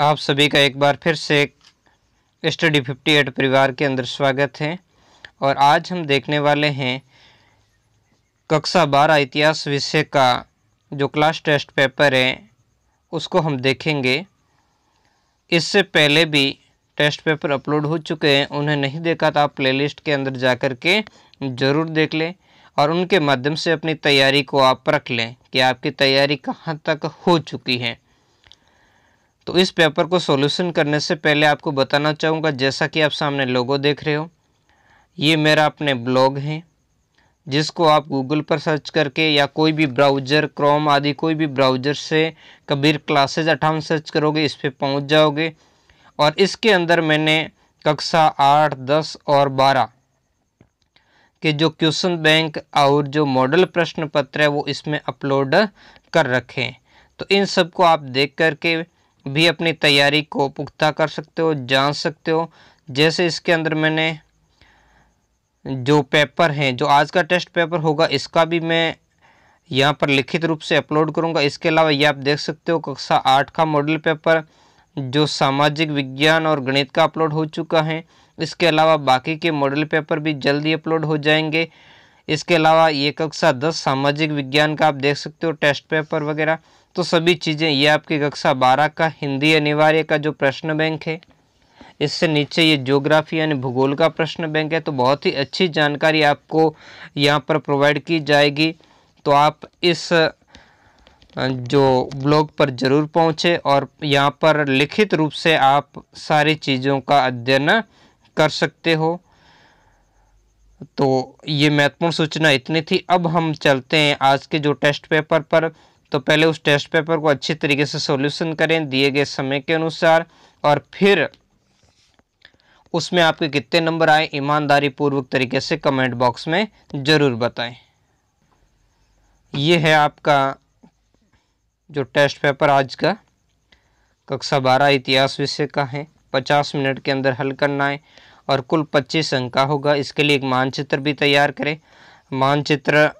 आप सभी का एक बार फिर से स्टडी फिफ्टी एट परिवार के अंदर स्वागत है और आज हम देखने वाले हैं कक्षा बारह इतिहास विषय का जो क्लास टेस्ट पेपर है उसको हम देखेंगे इससे पहले भी टेस्ट पेपर अपलोड हो चुके हैं उन्हें नहीं देखा तो आप प्लेलिस्ट के अंदर जा कर के ज़रूर देख लें और उनके माध्यम से अपनी तैयारी को आप रख लें कि आपकी तैयारी कहाँ तक हो चुकी है तो इस पेपर को सॉल्यूशन करने से पहले आपको बताना चाहूँगा जैसा कि आप सामने लोगो देख रहे हो ये मेरा अपने ब्लॉग है जिसको आप गूगल पर सर्च करके या कोई भी ब्राउज़र क्रोम आदि कोई भी ब्राउज़र से कबीर क्लासेज अठावन सर्च करोगे इस पर पहुँच जाओगे और इसके अंदर मैंने कक्षा आठ दस और बारह के जो क्वेश्चन बैंक और जो मॉडल प्रश्न पत्र है वो इसमें अपलोड कर रखें तो इन सबको आप देख करके भी अपनी तैयारी को पुख्ता कर सकते हो जान सकते हो जैसे इसके अंदर मैंने जो पेपर हैं जो आज का टेस्ट पेपर होगा इसका भी मैं यहाँ पर लिखित रूप से अपलोड करूँगा इसके अलावा ये आप देख सकते हो कक्षा आठ का मॉडल पेपर जो सामाजिक विज्ञान और गणित का अपलोड हो चुका है इसके अलावा बाकी के मॉडल पेपर भी जल्दी अपलोड हो जाएंगे इसके अलावा ये कक्षा दस सामाजिक विज्ञान का आप देख सकते हो टेस्ट पेपर वगैरह तो सभी चीज़ें ये आपकी कक्षा बारह का हिंदी अनिवार्य का जो प्रश्न बैंक है इससे नीचे ये ज्योग्राफी यानी भूगोल का प्रश्न बैंक है तो बहुत ही अच्छी जानकारी आपको यहाँ पर प्रोवाइड की जाएगी तो आप इस जो ब्लॉग पर ज़रूर पहुँचे और यहाँ पर लिखित रूप से आप सारी चीज़ों का अध्ययन कर सकते हो तो ये महत्वपूर्ण सूचना इतनी थी अब हम चलते हैं आज के जो टेस्ट पेपर पर तो पहले उस टेस्ट पेपर को अच्छे तरीके से सॉल्यूशन करें दिए गए समय के अनुसार और फिर उसमें आपके कितने नंबर आए ईमानदारी पूर्वक तरीके से कमेंट बॉक्स में ज़रूर बताएं ये है आपका जो टेस्ट पेपर आज का कक्षा बारह इतिहास विषय का है पचास मिनट के अंदर हल करना है और कुल पच्चीस अंक का होगा इसके लिए एक मानचित्र भी तैयार करें मानचित्र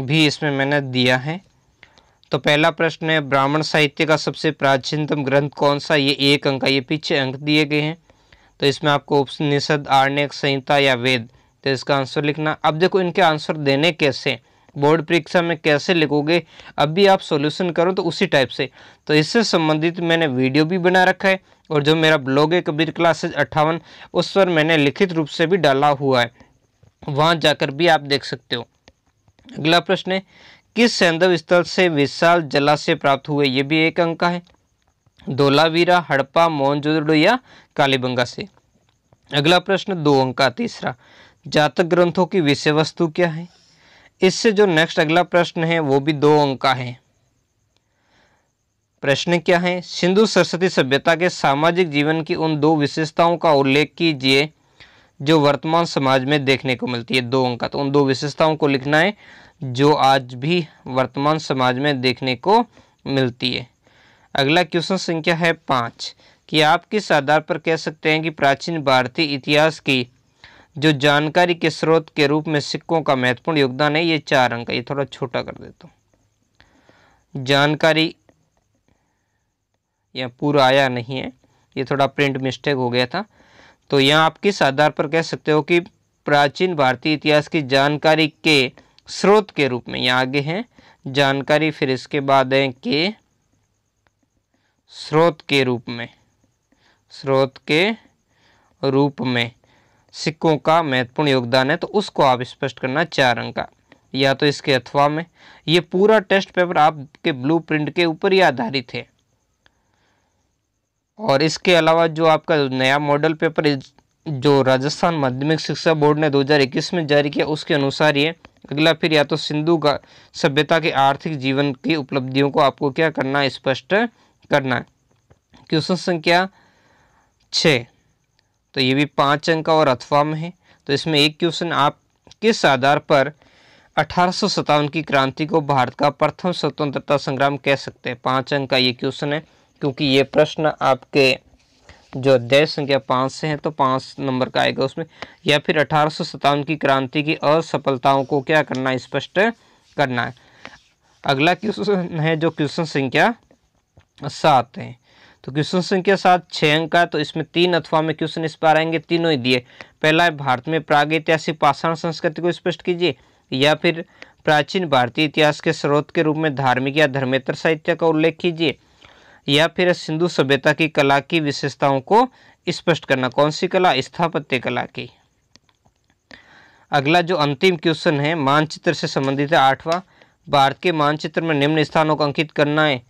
भी इसमें मैंने दिया है तो पहला प्रश्न है ब्राह्मण साहित्य का सबसे प्राचीनतम ग्रंथ कौन सा ये एक अंक का ये पीछे अंक दिए गए हैं तो इसमें आपको उपनिषद आर्ण्यक संहिता या वेद तो इसका आंसर लिखना अब देखो इनके आंसर देने कैसे बोर्ड परीक्षा में कैसे लिखोगे अब भी आप सॉल्यूशन करो तो उसी टाइप से तो इससे संबंधित मैंने वीडियो भी बना रखा है और जो मेरा ब्लॉग है कबीर क्लासेज अट्ठावन उस पर मैंने लिखित रूप से भी डाला हुआ है वहाँ जाकर भी आप देख सकते हो अगला प्रश्न है किस सैंधव स्थल से विशाल जलाशय प्राप्त हुए ये भी एक अंक है धोलावीरा हड़प्पा मोहनजोदड़ो या कालीबंगा से अगला प्रश्न दो अंक का तीसरा जातक ग्रंथों की विषय वस्तु क्या है इससे जो नेक्स्ट अगला प्रश्न है वो भी दो अंक का है प्रश्न क्या है सिंधु सरस्वती सभ्यता के सामाजिक जीवन की उन दो विशेषताओं का उल्लेख कीजिए जो वर्तमान समाज में देखने को मिलती है दो अंक तो उन दो विशेषताओं को लिखना है जो आज भी वर्तमान समाज में देखने को मिलती है अगला क्वेश्चन संख्या है पाँच कि आप किस आधार पर कह सकते हैं कि प्राचीन भारतीय इतिहास की जो जानकारी के स्रोत के रूप में सिक्कों का महत्वपूर्ण योगदान है ये चार अंक ये थोड़ा छोटा कर देता हूँ जानकारी या पूरा आया नहीं है ये थोड़ा प्रिंट मिस्टेक हो गया था तो यहाँ आप किस आधार पर कह सकते हो कि प्राचीन भारतीय इतिहास की जानकारी के स्रोत के रूप में यहाँ आगे हैं जानकारी फिर इसके बाद है के स्रोत के रूप में स्रोत के रूप में सिक्कों का महत्वपूर्ण योगदान है तो उसको आप स्पष्ट करना चार अंक का या तो इसके अथवा में ये पूरा टेस्ट पेपर आपके ब्लूप्रिंट के ऊपर ही आधारित है और इसके अलावा जो आपका नया मॉडल पेपर जो राजस्थान माध्यमिक शिक्षा बोर्ड ने 2021 में जारी किया उसके अनुसार ये अगला फिर या तो सिंधु का सभ्यता के आर्थिक जीवन की उपलब्धियों को आपको क्या करना है स्पष्ट करना है क्वेश्चन संख्या छ तो ये भी पाँच अंक और अथवा में है तो इसमें एक क्वेश्चन आप किस आधार पर अठारह की क्रांति को भारत का प्रथम स्वतंत्रता संग्राम कह सकते हैं पाँच अंक का ये क्वेश्चन है क्योंकि ये प्रश्न आपके जो अध्याय संख्या पाँच से है तो पाँच नंबर का आएगा उसमें या फिर अठारह की क्रांति की असफलताओं को क्या करना है स्पष्ट करना है अगला क्वेश्चन है जो क्वेश्चन संख्या सात है तो क्वेश्चन संख्या सात छः अंक का तो इसमें तीन अथवा में क्वेश्चन इस बार आएंगे तीनों ही दिए पहला है भारत में प्रागैतिहासिक पाषाण संस्कृति को स्पष्ट कीजिए या फिर प्राचीन भारतीय इतिहास के स्रोत के रूप में धार्मिक या धर्मेतर साहित्य का उल्लेख कीजिए या फिर सिंधु सभ्यता की कला की विशेषताओं को स्पष्ट करना कौन सी कला स्थापत्य कला की अगला जो अंतिम क्वेश्चन है मानचित्र से संबंधित है आठवां भारत के मानचित्र में निम्न स्थानों को अंकित करना है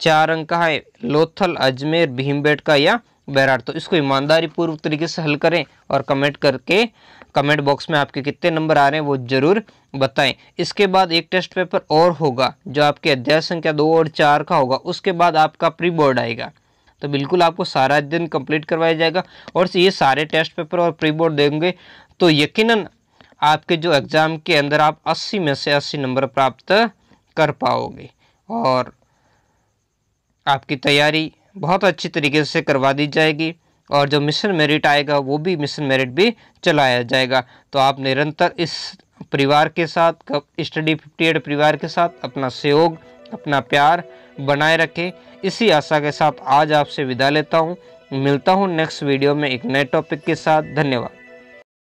चार अंक है लोथल अजमेर भीमबेटका या बहराड़ तो इसको ईमानदारी पूर्व तरीके से हल करें और कमेंट करके कमेंट बॉक्स में आपके कितने नंबर आ रहे हैं वो ज़रूर बताएं इसके बाद एक टेस्ट पेपर और होगा जो आपके अध्याय संख्या दो और चार का होगा उसके बाद आपका प्री बोर्ड आएगा तो बिल्कुल आपको सारा अध्ययन कंप्लीट करवाया जाएगा और ये सारे टेस्ट पेपर और प्री बोर्ड देंगे तो यकीन आपके जो एग्ज़ाम के अंदर आप अस्सी में से अस्सी नंबर प्राप्त कर पाओगे और आपकी तैयारी बहुत अच्छी तरीके से करवा दी जाएगी और जो मिशन मेरिट आएगा वो भी मिशन मेरिट भी चलाया जाएगा तो आप निरंतर इस परिवार के साथ स्टडी फिफ्टी एड परिवार के साथ अपना सहयोग अपना प्यार बनाए रखें इसी आशा के साथ आज आपसे विदा लेता हूँ मिलता हूँ नेक्स्ट वीडियो में एक नए टॉपिक के साथ धन्यवाद